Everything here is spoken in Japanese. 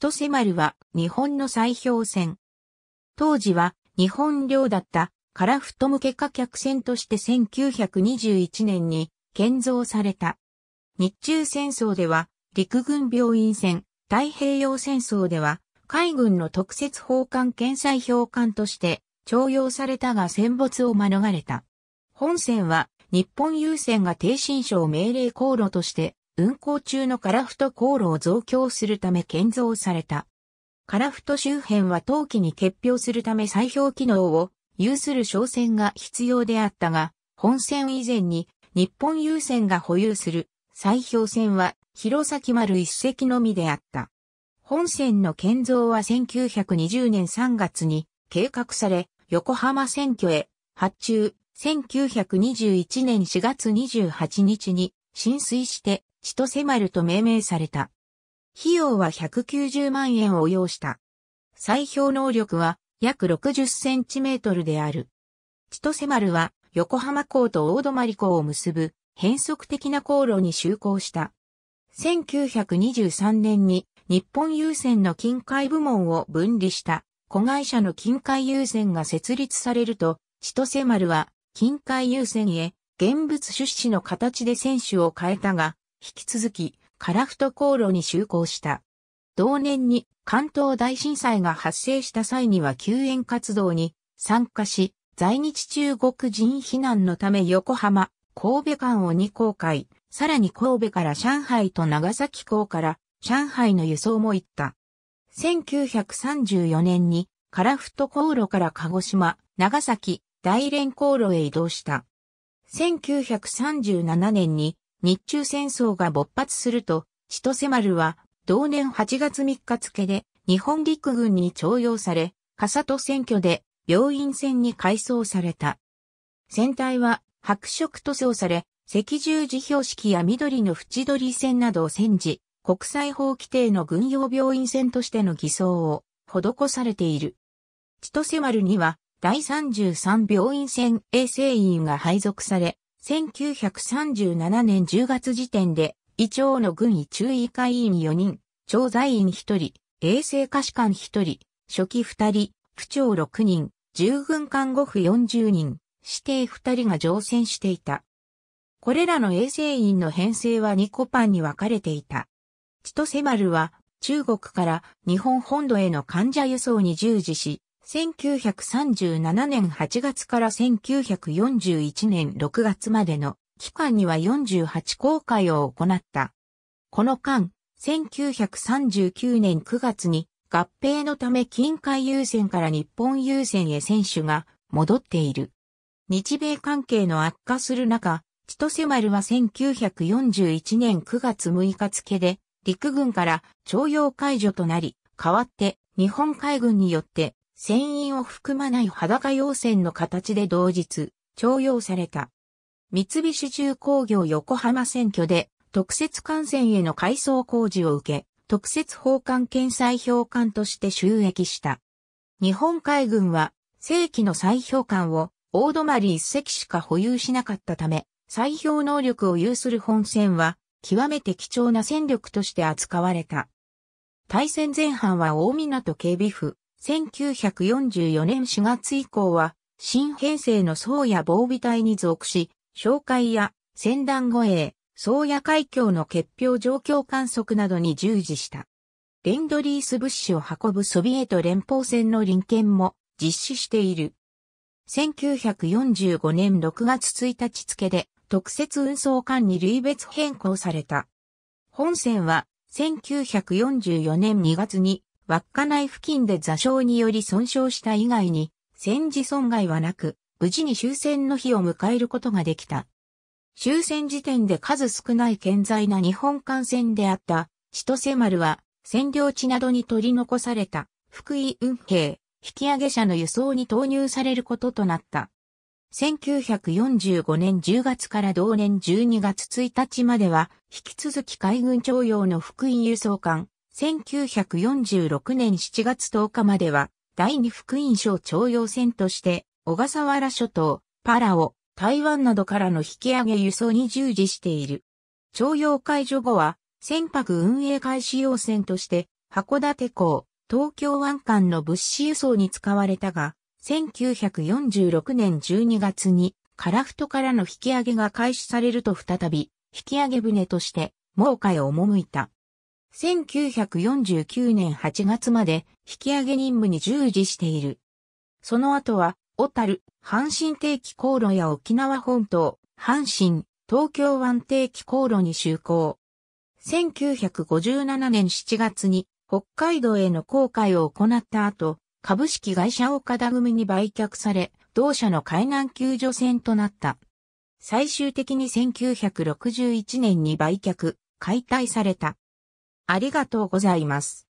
千歳丸は日本の砕氷船。当時は日本領だったカラフト向け貨客船として1921年に建造された。日中戦争では陸軍病院船、太平洋戦争では海軍の特設砲艦検査氷艦として徴用されたが戦没を免れた。本船は日本郵船が低新省命令航路として運行中のカラフト航路を増強するため建造された。カラフト周辺は冬季に結氷するため砕氷機能を有する商船が必要であったが、本船以前に日本郵船が保有する砕氷船は弘前丸一隻のみであった。本船の建造は1920年3月に計画され、横浜選挙へ発注1921年4月28日に浸水して千マルと命名された。費用は190万円を要した。砕氷能力は約60センチメートルである。千マルは横浜港と大泊港を結ぶ変則的な航路に就航した。1923年に日本郵船の近海部門を分離した子会社の近海郵船が設立されると、千マルは近海郵船へ現物出資の形で選手を変えたが、引き続き、カラフト航路に就航した。同年に関東大震災が発生した際には救援活動に参加し、在日中国人避難のため横浜、神戸間を2航海、さらに神戸から上海と長崎港から上海の輸送も行った。1934年にカラフト航路から鹿児島、長崎、大連航路へ移動した。1937年に日中戦争が勃発すると、千歳丸は同年8月3日付で日本陸軍に徴用され、笠戸選挙で病院船に改装された。船体は白色塗装され、赤十字標識や緑の縁取り線などを戦時、国際法規定の軍用病院船としての偽装を施されている。千歳丸には第33病院船衛生員が配属され、1937年10月時点で、医長の軍医中医会員4人、調剤員1人、衛生科士官1人、初期2人、区長6人、従軍看護婦40人、指定2人が乗船していた。これらの衛生員の編成は2個パンに分かれていた。千歳丸は中国から日本本土への患者輸送に従事し、1937年8月から1941年6月までの期間には48公開を行った。この間、1939年9月に合併のため近海優先から日本優先へ選手が戻っている。日米関係の悪化する中、千歳丸は1941年9月6日付で陸軍から徴用解除となり、代わって日本海軍によって船員を含まない裸要船の形で同日、徴用された。三菱重工業横浜選挙で特設艦船への改装工事を受け、特設法艦検査評艦として収益した。日本海軍は正規の再評艦を大泊一隻しか保有しなかったため、再評能力を有する本船は極めて貴重な戦力として扱われた。対戦前半は大港警備府、1944年4月以降は、新編成の宗谷防備隊に属し、紹介や、戦団護衛、宗谷海峡の結氷状況観測などに従事した。レンドリース物資を運ぶソビエト連邦船の臨検も実施している。1945年6月1日付で特設運送艦に類別変更された。本船は1944年2月に稚内付近で座礁により損傷した以外に、戦時損害はなく、無事に終戦の日を迎えることができた。終戦時点で数少ない健在な日本艦船であった、千歳丸は、占領地などに取り残された、福井運兵、引き上げ者の輸送に投入されることとなった。1945年10月から同年12月1日までは、引き続き海軍徴用の福井輸送艦、1946年7月10日までは、第二福音省徴用船として、小笠原諸島、パラオ、台湾などからの引き上げ輸送に従事している。徴用解除後は、船舶運営開始要船として、函館港、東京湾間の物資輸送に使われたが、1946年12月に、カラフトからの引き上げが開始されると再び、引き上げ船として、猛海へ赴いた。1949年8月まで引き上げ任務に従事している。その後は、小樽、阪神定期航路や沖縄本島、阪神、東京湾定期航路に就航。1957年7月に北海道への航海を行った後、株式会社岡田組に売却され、同社の海南救助船となった。最終的に1961年に売却、解体された。ありがとうございます。